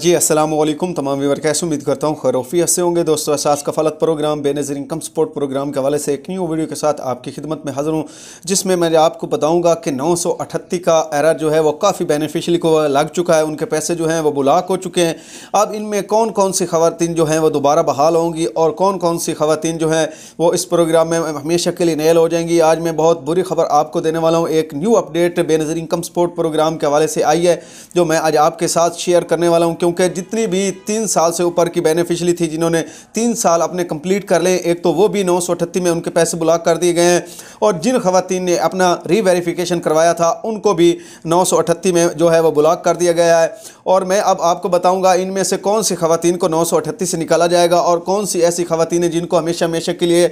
जी असलम तमाम वीवर कैसे उम्मीद करता हूँ खरफियत से होंगे दोस्तों Ehsaas Kafalat program Benazir income support program के हवाले से एक न्यू वीडियो के साथ आपकी खिदमत में हाज़िर हूँ जिसमें मैं आपको बताऊँगा कि नौ सौ अठत्ती का एरर जो है वो काफ़ी बेनिफिशली को लग चुका है उनके पैसे जो हैं वो बुलाक हो चुके हैं अब इनमें कौन कौन सी खवतिन जो हैं वो दोबारा बहाल होंगी और कौन कौन सी खवतिन जो हैं वो इस प्रोग्राम में हमेशा के लिए नैल हो जाएंगी आज मैं बहुत बुरी खबर आपको देने वाला हूँ एक new update Benazir income support program के हवाले से आई है जो मैं आज आपके साथ शेयर करने वाला हूँ हूँ क्योंकि जितनी भी तीन साल से ऊपर की बेनिफिशियली थी जिन्होंने तीन साल अपने कंप्लीट कर लें एक तो वो भी नौ में उनके पैसे ब्लॉक कर दिए गए हैं और जिन खातन ने अपना रीवेरीफिकेशन करवाया था उनको भी नौ में जो है वो ब्लॉक कर दिया गया है और मैं अब आपको बताऊँगा इनमें से कौन सी खातन को नौ से निकाला जाएगा और कौन सी ऐसी खातन है जिनको हमेशा हमेशा के लिए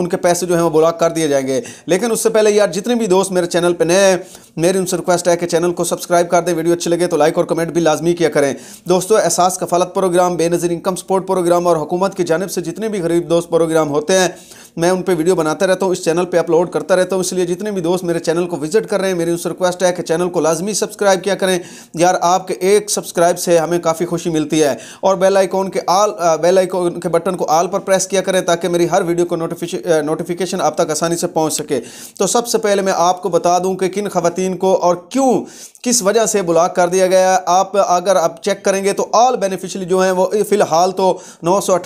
उनके पैसे जो हैं वो ब्लॉक कर दिए जाएंगे लेकिन उससे पहले यार जितने भी दोस्त मेरे चैनल पर नए हैं मेरी उनसे रिक्वेस्ट है कि चैनल को सब्सक्राइब कर दें वीडियो अच्छी लगे तो लाइक और कमेंट भी लाजमी किया करें दोस्तों Ehsaas Kafalat program Benazir income support program और हुकूमत की जानब से जितने भी गरीब दोस्त प्रोग्राम होते हैं मैं उन पर वीडियो बनाता रहता हूँ इस चैनल पर अपलोड करता रहता हूँ इसलिए जितने भी दोस्त मेरे चैनल को विजिट कर रहे हैं मेरी उनसे रिक्वेस्ट है कि चैनल को लाजमी सब्सक्राइब किया करें यार आपके एक सब्सक्राइब से हमें काफ़ी खुशी मिलती है और बेल आइकॉन के आल बेल आइकॉन के बटन को आल पर प्रेस किया करें ताकि मेरी हर वीडियो को नोटिफिकेशन आप तक आसानी से पहुँच सके तो सबसे पहले मैं आपको बता दूँ कि किन खवतिन को और क्यों किस वजह से ब्लॉक कर दिया गया आप अगर आप चेक करेंगे तो ऑल बेनिफिशियल जो हैं वो फ़िलहाल तो नौ सौ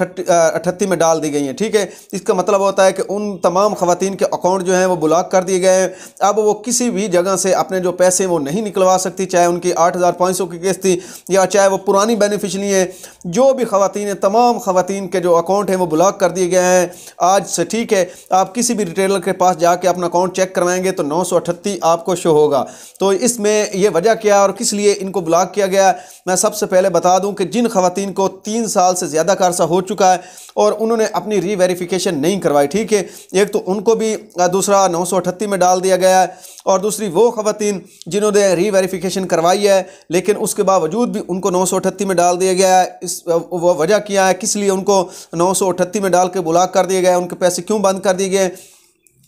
में डाल दी गई हैं ठीक है इसका मतलब होता होता है कि उन तमाम खातन के अकाउंट जो हैं वो ब्लॉक कर दिए गए हैं अब वो किसी भी जगह से अपने जो पैसे वो नहीं निकलवा सकती चाहे उनकी आठ हज़ार पाँच सौ की किस्त थी या चाहे वो पुरानी बेनिफिशरी है जो भी खातन हैं तमाम खातन के जो अकाउंट हैं वो ब्लॉक कर दिए गए हैं आज से ठीक है आप किसी भी रिटेलर के पास जाके अपना अकाउंट चेक करवाएंगे तो नौ सौ अठत्ती आपको शो होगा तो इसमें यह वजह क्या और किस लिए इनको ब्लॉक किया गया मैं सबसे पहले बता दूं कि जिन खातन को तीन साल से ज़्यादा कारसा हो चुका है और उन्होंने अपनी रीवेरीफिकेशन नहीं करवाई है ठीक है एक तो उनको भी दूसरा नौ में डाल दिया गया है और दूसरी वो ख़वान जिन्होंने री वेरीफिकेशन करवाई है लेकिन उसके बावजूद भी उनको नौ में डाल दिया गया है इस वजह किया है किस लिए उनको नौ में डाल के बुला कर दिया गया उनके पैसे क्यों बंद कर दिए गए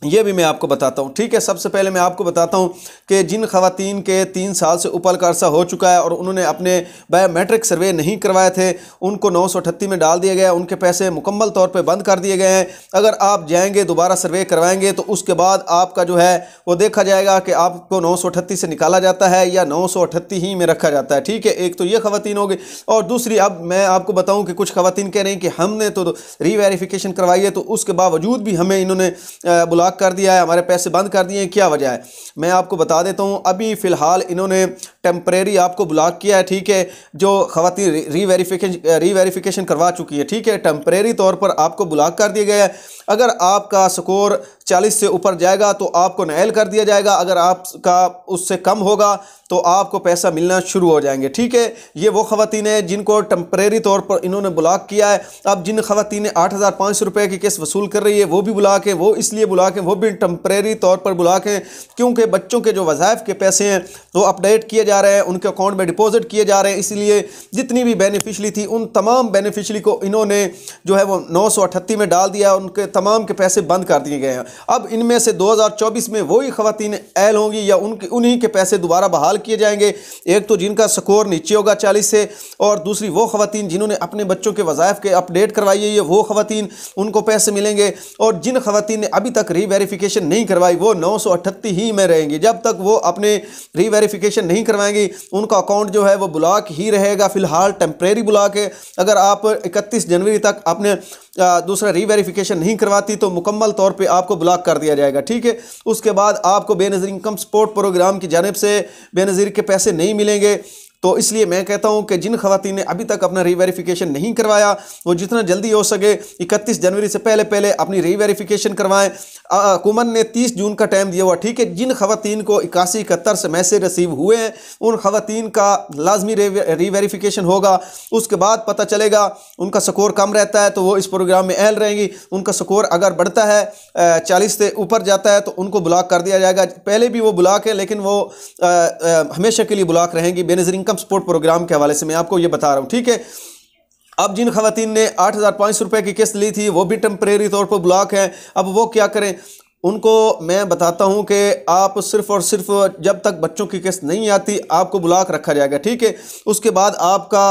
ये भी मैं आपको बताता हूँ ठीक है सबसे पहले मैं आपको बताता हूँ कि जिन खातन के तीन साल से ऊपर का अर्सा हो चुका है और उन्होंने अपने बायोमेट्रिक सर्वे नहीं करवाए थे उनको नौ सौ अठत्ती में डाल दिया गया उनके पैसे मुकम्मल तौर पर बंद कर दिए गए हैं अगर आप जाएंगे दोबारा सर्वे करवाएंगे तो उसके बाद आपका जो है वो देखा जाएगा कि आपको नौ सौ अठत्ती से निकाला जाता है या नौ सौ अठत्ती ही में रखा जाता है ठीक है एक तो ये खातन होगी और दूसरी अब मैं आपको बताऊँ कि कुछ खातन कह रही हैं कि हमने तो रीवेरीफिकेशन करवाई है तो उसके बावजूद भी हमें इन्होंने बुला ब्लॉक कर दिया है हमारे पैसे बंद कर दिए हैं क्या वजह है मैं आपको बता देता हूँ अभी फ़िलहाल इन्होंने टेम्परेरी आपको ब्लॉक किया है ठीक है जो खातन रीवेरीफिकेशन वेरीफिकेशन करवा चुकी है ठीक है टेम्परेरी तौर पर आपको ब्लॉक कर दिया गया है अगर आपका स्कोर चालीस से ऊपर जाएगा तो आपको नहल कर दिया जाएगा अगर आपका उससे कम होगा तो आपको पैसा मिलना शुरू हो जाएंगे ठीक है ये वो ख़वान हैं जिनको टम्प्रेरी तौर पर इन्होंने ब्लॉक किया है अब जिन ख़वान आठ हज़ार पाँच सौ रुपये की केस वसूल कर रही है वो भी ब्लॉक हैं वो इसलिए ब्लॉक हैं वो भी टम्प्रेरी तौर पर ब्लॉक हैं क्योंकि बच्चों के जो वज़ाइफ के पैसे हैं वो अपडेट किए जा रहे हैं उनके अकाउंट में डिपोज़िट किए जा रहे हैं इसलिए जितनी भी बेनिफिशली थी उन तमाम बेनिफिशली को इन्होंने जो है वो नौ सौ अठत्ती में डाल दिया उनके तमाम के पैसे बंद कर दिए गए हैं अब इनमें से दो हज़ार चौबीस में वही खातें ऐल होंगी या उनके उन्हीं के पैसे दोबारा बहाल इंतकाल किए जाएंगे एक तो जिनका स्कोर नीचे होगा चालीस से और दूसरी वो खातन जिन्होंने अपने बच्चों के वज़ायफ़ के अपडेट करवाई है ये वो खातन उनको पैसे मिलेंगे और जिन खातन ने अभी तक रीवेरीफिकेशन नहीं करवाई वो नौ ही में रहेंगी जब तक वो अपने रीवेरीफिकेशन नहीं करवाएंगी उनका अकाउंट जो है वो ब्लॉक ही रहेगा फ़िलहाल टेम्प्रेरी ब्लॉक है अगर आप इकतीस जनवरी तक अपने दूसरा रीवेरिफिकेशन नहीं करवाती तो मुकम्मल तौर पे आपको ब्लॉक कर दिया जाएगा ठीक है उसके बाद आपको बेनज़ीर इनकम सपोर्ट प्रोग्राम की जानब से बेनज़ीर के पैसे नहीं मिलेंगे तो इसलिए मैं कहता हूँ कि जिन खातन ने अभी तक अपना रीवेरीफिकेशन नहीं करवाया वो जितना जल्दी हो सके इकतीस जनवरी से पहले पहले अपनी रीवेरीफिकेशन करवाएं हुकूमत ने तीस जून का टाइम दिया हुआ ठीक है जिन खातन को इक्यासी इकहत्तर से मैसेज रिसीव हुए हैं उन खातन का लाजमी रीवेरीफिकेशन होगा उसके बाद पता चलेगा उनका स्कोर कम रहता है तो वो इस प्रोग्राम में अहल रहेंगी उनका स्कोर अगर बढ़ता है चालीस से ऊपर जाता है तो उनको ब्लॉक कर दिया जाएगा पहले भी वो ब्लॉक है लेकिन वो आ, आ, हमेशा के लिए ब्लॉक रहेंगी Benazir income income support program के हवाले से मैं आपको ये बता रहा हूँ ठीक है अब जिन खातन ने आठ हज़ार पाँच सौ रुपये की किस्त ली थी वो भी टम्परेरी तौर पर ब्लॉक है अब वो क्या करें उनको मैं बताता हूँ कि आप सिर्फ़ और सिर्फ जब तक बच्चों की किस्त नहीं आती आपको बुलाक रखा जाएगा ठीक है उसके बाद आपका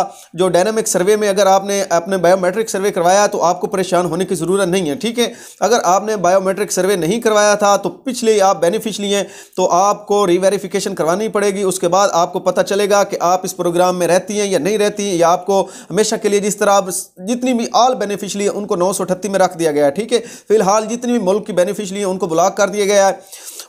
जो डायनामिक सर्वे में अगर आपने अपने बायोमेट्रिक सर्वे करवाया तो आपको परेशान होने की ज़रूरत नहीं है ठीक है अगर आपने बायोमेट्रिक सर्वे नहीं करवाया था तो पिछले आप बेनिफिश लिए तो आपको रिवेरीफिकेशन करवानी पड़ेगी उसके बाद आपको पता चलेगा कि आप इस प्रोग्राम में रहती हैं या नहीं रहती या आपको हमेशा के लिए जिस तरह आप जितनी भी आल बेनिफिशली उनको नौ में रख दिया गया ठीक है फिलहाल जितनी भी मुल्क की बेनिफिशली उनको ब्लॉक कर दिया गया है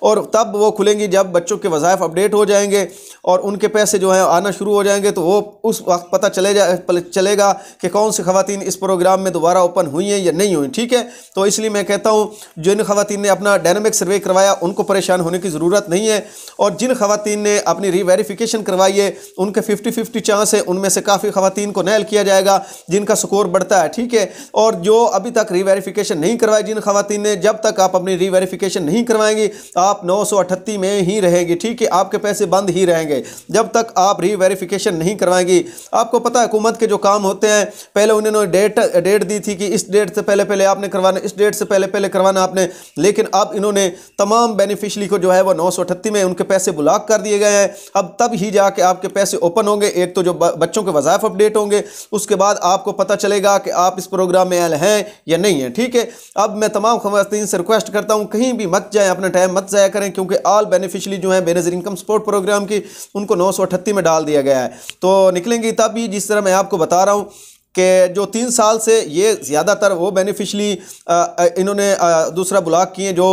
और तब वो खुलेंगी जब बच्चों के वज़ाइफ अपडेट हो जाएंगे और उनके पैसे जो हैं आना शुरू हो जाएंगे तो वो उस वक्त पता चले जाए चलेगा कि कौन सी खवतिन इस प्रोग्राम में दोबारा ओपन हुई हैं या नहीं हुई ठीक है तो इसलिए मैं कहता हूँ जिन खवतिन ने अपना डायनमिक सर्वे करवाया उनको परेशान होने की ज़रूरत नहीं है और जिन खवतिन ने अपनी रीवेरीफिकेशन करवाई है उनके फिफ्टी फिफ्टी चांस है उनमें से काफ़ी खवतिन को नैल किया जाएगा जिनका स्कोर बढ़ता है ठीक है और जो अभी तक रीवेरीफिकेशन नहीं करवाई जिन खवतिन ने जब तक आप अपनी री वेरिफिकेशन नहीं करवाएंगे आप नौ में ही रहेंगे ठीक है आपके पैसे बंद ही रहेंगे जब तक आप री नहीं करवाएंगी आपको पता है हुकूमत के जो काम होते हैं पहले उन्होंने डेट डेट दी थी कि इस डेट से पहले पहले आपने करवाना इस डेट से पहले पहले करवाना आपने लेकिन अब इन्होंने तमाम बेनिफिशियली को जो है वो नौ में उनके पैसे ब्लॉक कर दिए गए हैं अब तब ही जाके आपके पैसे ओपन होंगे एक तो जो बच्चों के वज़ायफ अपडेट होंगे उसके बाद आपको पता चलेगा कि आप इस प्रोग्राम में एल हैं या नहीं है ठीक है अब मैं तमाम खबर से रिक्वेस्ट करता हूँ हूँ कहीं भी मत जाएँ अपना टाइम मत ज़ाया करें क्योंकि आल बेनिफिशली जो है बेनज़र इनकम सपोर्ट प्रोग्राम की उनको नौ में डाल दिया गया है तो निकलेंगी तभी जिस तरह मैं आपको बता रहा हूँ कि जो तीन साल से ये ज़्यादातर वो बेनिफिशली इन्होंने दूसरा ब्लॉक किए जो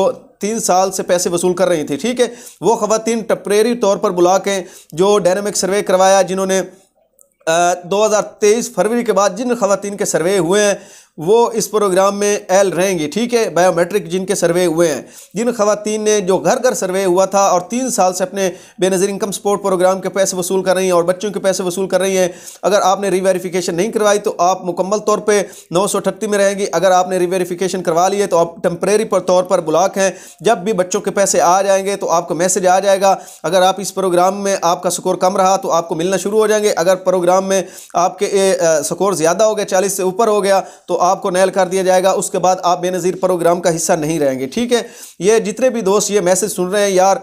तीन साल से पैसे वसूल कर रही थी ठीक है वो ख़वान टपरेरी तौर पर ब्लॉक हैं जो डायनेमिक सर्वे करवाया जिन्होंने दो हज़ार तेईस फरवरी के बाद जिन ख़वान के सर्वे हुए हैं वो इस प्रोग्राम में एल रहेंगी ठीक है बायोमेट्रिक जिनके सर्वे हुए हैं जिन खातन ने जो घर घर सर्वे हुआ था और तीन साल से अपने बेनज़ीर इनकम सपोर्ट प्रोग्राम के पैसे वसूल कर रही हैं और बच्चों के पैसे वसूल कर रही हैं अगर आपने रिवेरीफ़िकेशन नहीं करवाई तो आप मुकम्मल तौर पर नौ सौ अठत्ती में रहेंगी अगर आपने रिवेरीफ़िकेशन करवा लिए तो आप टम्प्रेरी तौर पर ब्लॉक हैं जब भी बच्चों के पैसे आ जाएंगे तो आपको मैसेज आ जाएगा अगर आप इस प्रोग्राम में आपका स्कोर कम रहा तो आपको मिलना शुरू हो जाएंगे अगर प्रोग्राम में आपके स्कोर ज़्यादा हो गया चालीस से ऊपर हो गया तो आपको नैल कर दिया जाएगा उसके बाद आप बेनज़ीर प्रोग्राम का हिस्सा नहीं रहेंगे ठीक है ये जितने भी दोस्त ये मैसेज सुन रहे हैं यार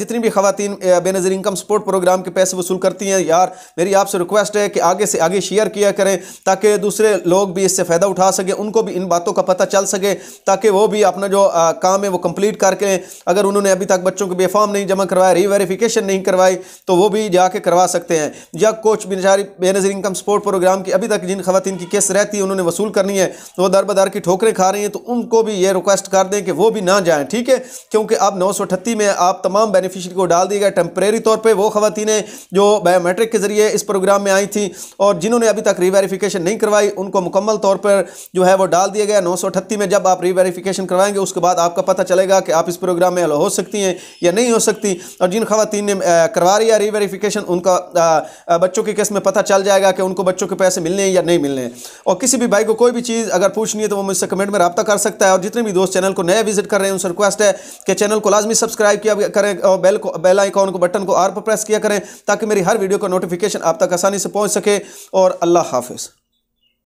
जितनी भी खातन बेनज़ीर इनकम सपोर्ट प्रोग्राम के पैसे वसूल करती हैं यार मेरी आपसे रिक्वेस्ट है कि आगे से आगे शेयर किया करें ताकि दूसरे लोग भी इससे फ़ायदा उठा सकें उनको भी इन बातों का पता चल सके ताकि वो भी अपना जो काम है वो कम्प्लीट करके अगर उन्होंने अभी तक बच्चों के बेफॉर्म नहीं जमा करवाया रीवेरीफिकेशन नहीं करवाई तो वो भी जाके करवा सकते हैं या कोच बेनज़ी इनकम सपोर्ट प्रोग्राम की अभी तक जिन खातन की केस रहती है उन्होंने वसूल करनी रही हैं तो वो दर बदर की ठोकरें खा रही हैं तो उनको भी ये रिक्वेस्ट कर दें कि वो भी ना जाएँ ठीक है क्योंकि अब नौ में आप तमाम बेनिफिशरी को डाल दिया गया तौर पर वो ख़वातें जो बायोमेट्रिक के ज़रिए इस प्रोग्राम में आई थी और जिन्होंने अभी तक रीवेरीफिकेशन नहीं करवाई उनको मुकम्मल तौर पर जो है वो डाल दिया गया नौ में जब आप रीवेरीफिकेशन करवाएंगे उसके बाद आपका पता चलेगा कि आप इस प्रोग्राम में हो सकती हैं या नहीं हो सकती और जिन खातन ने करवा रही है रीवेरीफिकेशन उनका बच्चों के केस में पता चल जाएगा कि उनको बच्चों के पैसे मिलने हैं या नहीं मिलने हैं और किसी भी भाई को कोई भी चीज़ अगर पूछनी है तो वो मुझसे कमेंट में रब्ता कर सकता है और जितने भी दोस्त चैनल को नए विजिट कर रहे हैं उनसे रिक्वेस्ट है कि चैनल को लाजमी सब्सक्राइब किया करें और बेल को बेल आइकॉन को बटन को आर पर प्रेस किया करें ताकि मेरी हर वीडियो का नोटिफिकेशन आप तक आसानी से पहुँच सके और अल्लाह हाफिज़